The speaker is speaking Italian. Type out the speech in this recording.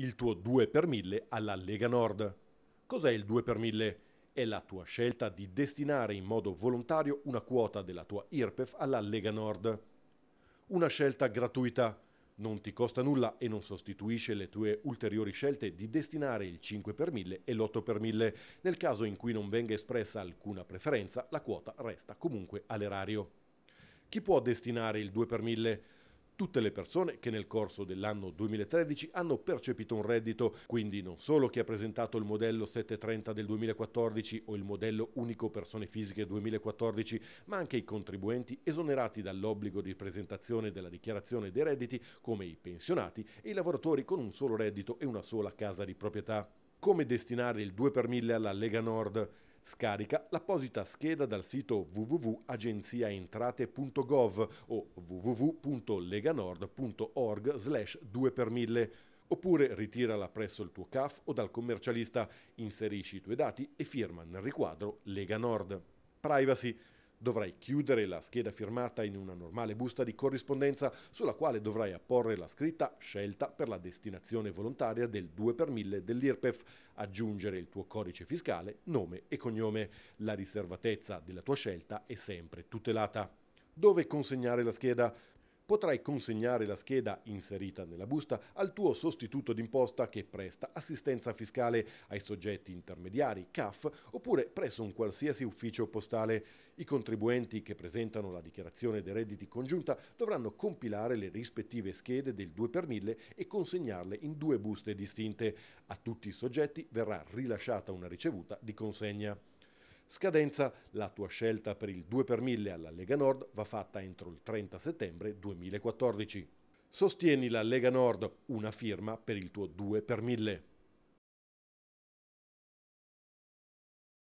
il tuo 2 per 1000 alla Lega Nord. Cos'è il 2 per 1000? È la tua scelta di destinare in modo volontario una quota della tua IRPEF alla Lega Nord. Una scelta gratuita, non ti costa nulla e non sostituisce le tue ulteriori scelte di destinare il 5 per 1000 e l'8 per 1000. Nel caso in cui non venga espressa alcuna preferenza, la quota resta comunque all'erario. Chi può destinare il 2 per 1000? tutte le persone che nel corso dell'anno 2013 hanno percepito un reddito, quindi non solo chi ha presentato il modello 730 del 2014 o il modello unico persone fisiche 2014, ma anche i contribuenti esonerati dall'obbligo di presentazione della dichiarazione dei redditi come i pensionati e i lavoratori con un solo reddito e una sola casa di proprietà. Come destinare il 2 per 1000 alla Lega Nord? Scarica l'apposita scheda dal sito www.agenziaentrate.gov o www.leganord.org slash 2 per 1000 oppure ritirala presso il tuo CAF o dal commercialista, inserisci i tuoi dati e firma nel riquadro Lega Nord. Privacy Dovrai chiudere la scheda firmata in una normale busta di corrispondenza sulla quale dovrai apporre la scritta scelta per la destinazione volontaria del 2 per 1000 dell'IRPEF, aggiungere il tuo codice fiscale, nome e cognome. La riservatezza della tua scelta è sempre tutelata dove consegnare la scheda potrai consegnare la scheda inserita nella busta al tuo sostituto d'imposta che presta assistenza fiscale ai soggetti intermediari, CAF, oppure presso un qualsiasi ufficio postale. I contribuenti che presentano la dichiarazione dei redditi congiunta dovranno compilare le rispettive schede del 2 per 1000 e consegnarle in due buste distinte. A tutti i soggetti verrà rilasciata una ricevuta di consegna. Scadenza, la tua scelta per il 2 per 1000 alla Lega Nord va fatta entro il 30 settembre 2014. Sostieni la Lega Nord, una firma per il tuo 2 per 1000.